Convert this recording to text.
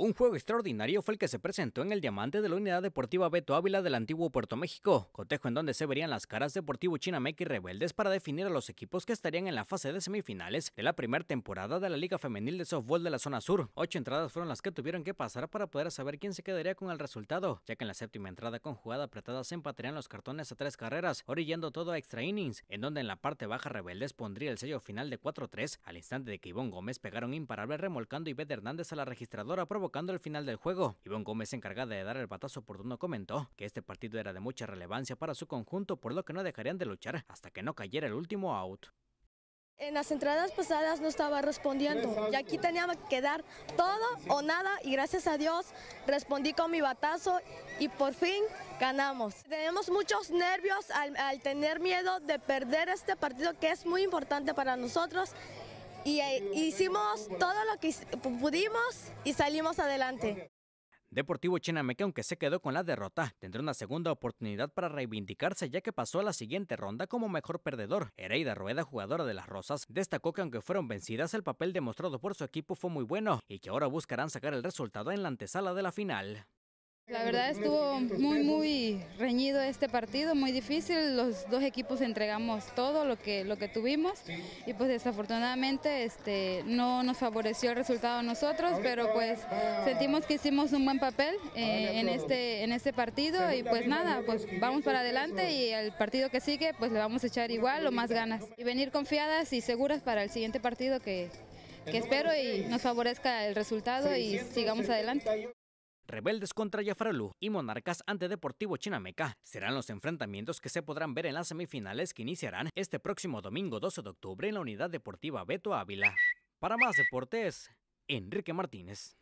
Un juego extraordinario fue el que se presentó en el Diamante de la Unidad Deportiva Beto Ávila del antiguo Puerto México, cotejo en donde se verían las caras Deportivo Chinameca y Rebeldes para definir a los equipos que estarían en la fase de semifinales de la primera temporada de la Liga Femenil de Softball de la Zona Sur. Ocho entradas fueron las que tuvieron que pasar para poder saber quién se quedaría con el resultado, ya que en la séptima entrada con jugada apretada se empatarían los cartones a tres carreras, orillando todo a extra innings, en donde en la parte baja Rebeldes pondría el sello final de 4-3 al instante de que Ivonne Gómez pegaron imparable remolcando y Beth Hernández a la registradora provocando provocando el final del juego. Ivonne Gómez, encargada de dar el por oportuno, comentó que este partido era de mucha relevancia para su conjunto, por lo que no dejarían de luchar hasta que no cayera el último out. En las entradas pasadas no estaba respondiendo y aquí tenía que dar todo o nada y gracias a Dios respondí con mi batazo y por fin ganamos. Tenemos muchos nervios al, al tener miedo de perder este partido que es muy importante para nosotros y eh, hicimos todo lo que pudimos y salimos adelante. Deportivo Chinameque, aunque se quedó con la derrota, tendrá una segunda oportunidad para reivindicarse ya que pasó a la siguiente ronda como mejor perdedor. Hereida Rueda, jugadora de las Rosas, destacó que aunque fueron vencidas, el papel demostrado por su equipo fue muy bueno y que ahora buscarán sacar el resultado en la antesala de la final. La verdad estuvo muy, muy reñido este partido, muy difícil. Los dos equipos entregamos todo lo que, lo que tuvimos y pues desafortunadamente este, no nos favoreció el resultado a nosotros, pero pues sentimos que hicimos un buen papel eh, en, este, en este partido y pues nada, pues vamos para adelante y el partido que sigue pues le vamos a echar igual o más ganas y venir confiadas y seguras para el siguiente partido que espero y nos favorezca el resultado y sigamos adelante. Rebeldes contra Yafaralú y Monarcas ante Deportivo Chinameca serán los enfrentamientos que se podrán ver en las semifinales que iniciarán este próximo domingo 12 de octubre en la Unidad Deportiva Beto Ávila. Para más deportes, Enrique Martínez.